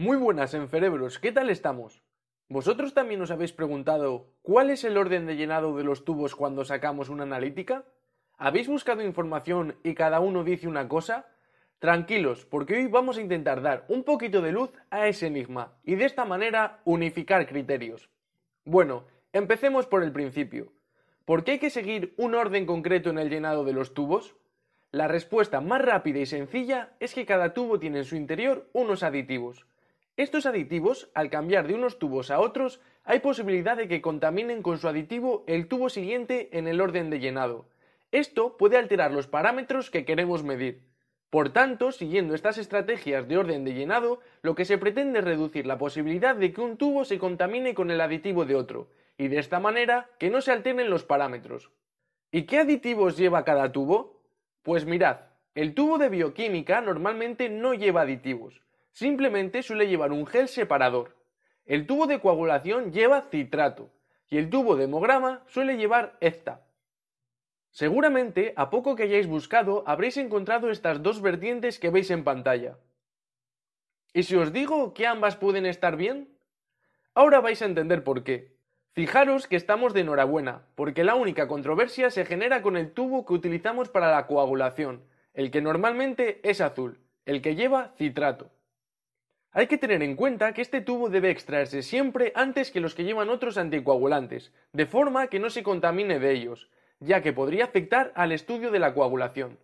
Muy buenas en cerebros, ¿qué tal estamos? ¿Vosotros también os habéis preguntado cuál es el orden de llenado de los tubos cuando sacamos una analítica? ¿Habéis buscado información y cada uno dice una cosa? Tranquilos, porque hoy vamos a intentar dar un poquito de luz a ese enigma y de esta manera unificar criterios. Bueno, empecemos por el principio. ¿Por qué hay que seguir un orden concreto en el llenado de los tubos? La respuesta más rápida y sencilla es que cada tubo tiene en su interior unos aditivos estos aditivos, al cambiar de unos tubos a otros, hay posibilidad de que contaminen con su aditivo el tubo siguiente en el orden de llenado. Esto puede alterar los parámetros que queremos medir. Por tanto, siguiendo estas estrategias de orden de llenado, lo que se pretende es reducir la posibilidad de que un tubo se contamine con el aditivo de otro, y de esta manera que no se alteren los parámetros. ¿Y qué aditivos lleva cada tubo? Pues mirad, el tubo de bioquímica normalmente no lleva aditivos, Simplemente suele llevar un gel separador. El tubo de coagulación lleva citrato y el tubo de hemograma suele llevar EFTA. Seguramente, a poco que hayáis buscado, habréis encontrado estas dos vertientes que veis en pantalla. ¿Y si os digo que ambas pueden estar bien? Ahora vais a entender por qué. Fijaros que estamos de enhorabuena, porque la única controversia se genera con el tubo que utilizamos para la coagulación, el que normalmente es azul, el que lleva citrato. Hay que tener en cuenta que este tubo debe extraerse siempre antes que los que llevan otros anticoagulantes, de forma que no se contamine de ellos, ya que podría afectar al estudio de la coagulación.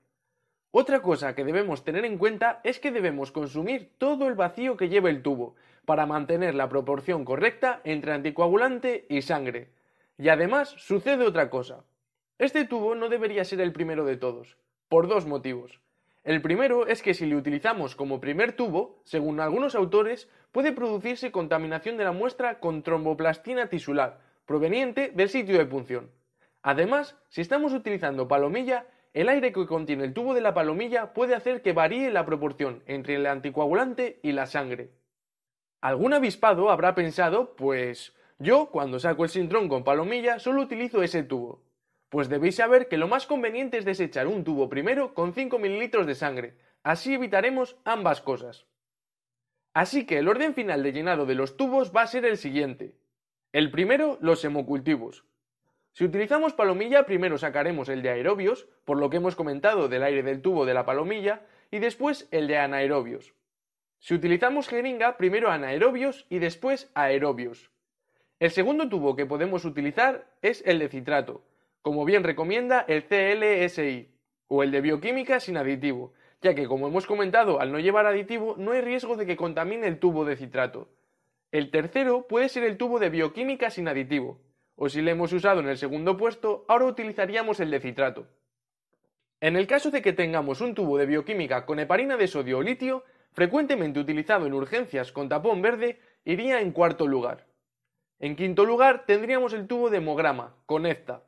Otra cosa que debemos tener en cuenta es que debemos consumir todo el vacío que lleva el tubo, para mantener la proporción correcta entre anticoagulante y sangre. Y además sucede otra cosa. Este tubo no debería ser el primero de todos, por dos motivos. El primero es que si le utilizamos como primer tubo, según algunos autores, puede producirse contaminación de la muestra con tromboplastina tisular, proveniente del sitio de punción. Además, si estamos utilizando palomilla, el aire que contiene el tubo de la palomilla puede hacer que varíe la proporción entre el anticoagulante y la sangre. Algún avispado habrá pensado, pues yo cuando saco el sintrón con palomilla solo utilizo ese tubo. Pues debéis saber que lo más conveniente es desechar un tubo primero con 5 mililitros de sangre, así evitaremos ambas cosas. Así que el orden final de llenado de los tubos va a ser el siguiente. El primero, los hemocultivos. Si utilizamos palomilla, primero sacaremos el de aerobios, por lo que hemos comentado del aire del tubo de la palomilla, y después el de anaerobios. Si utilizamos jeringa, primero anaerobios y después aerobios. El segundo tubo que podemos utilizar es el de citrato, como bien recomienda el CLSI, o el de bioquímica sin aditivo, ya que como hemos comentado, al no llevar aditivo no hay riesgo de que contamine el tubo de citrato. El tercero puede ser el tubo de bioquímica sin aditivo, o si le hemos usado en el segundo puesto, ahora utilizaríamos el de citrato. En el caso de que tengamos un tubo de bioquímica con heparina de sodio o litio, frecuentemente utilizado en urgencias con tapón verde, iría en cuarto lugar. En quinto lugar tendríamos el tubo de hemograma, con EFTA,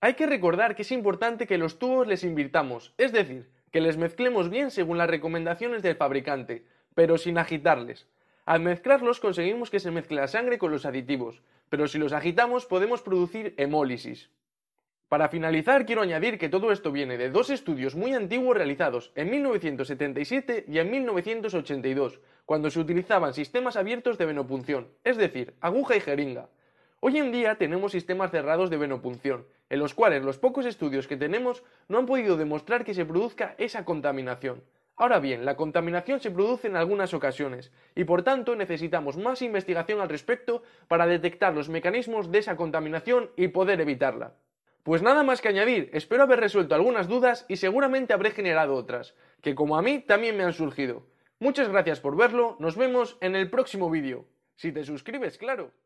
hay que recordar que es importante que los tubos les invirtamos, es decir, que les mezclemos bien según las recomendaciones del fabricante, pero sin agitarles. Al mezclarlos conseguimos que se mezcle la sangre con los aditivos, pero si los agitamos podemos producir hemólisis. Para finalizar, quiero añadir que todo esto viene de dos estudios muy antiguos realizados en 1977 y en 1982, cuando se utilizaban sistemas abiertos de venopunción, es decir, aguja y jeringa. Hoy en día tenemos sistemas cerrados de venopunción, en los cuales los pocos estudios que tenemos no han podido demostrar que se produzca esa contaminación. Ahora bien, la contaminación se produce en algunas ocasiones y por tanto necesitamos más investigación al respecto para detectar los mecanismos de esa contaminación y poder evitarla. Pues nada más que añadir, espero haber resuelto algunas dudas y seguramente habré generado otras, que como a mí también me han surgido. Muchas gracias por verlo, nos vemos en el próximo vídeo. Si te suscribes, claro.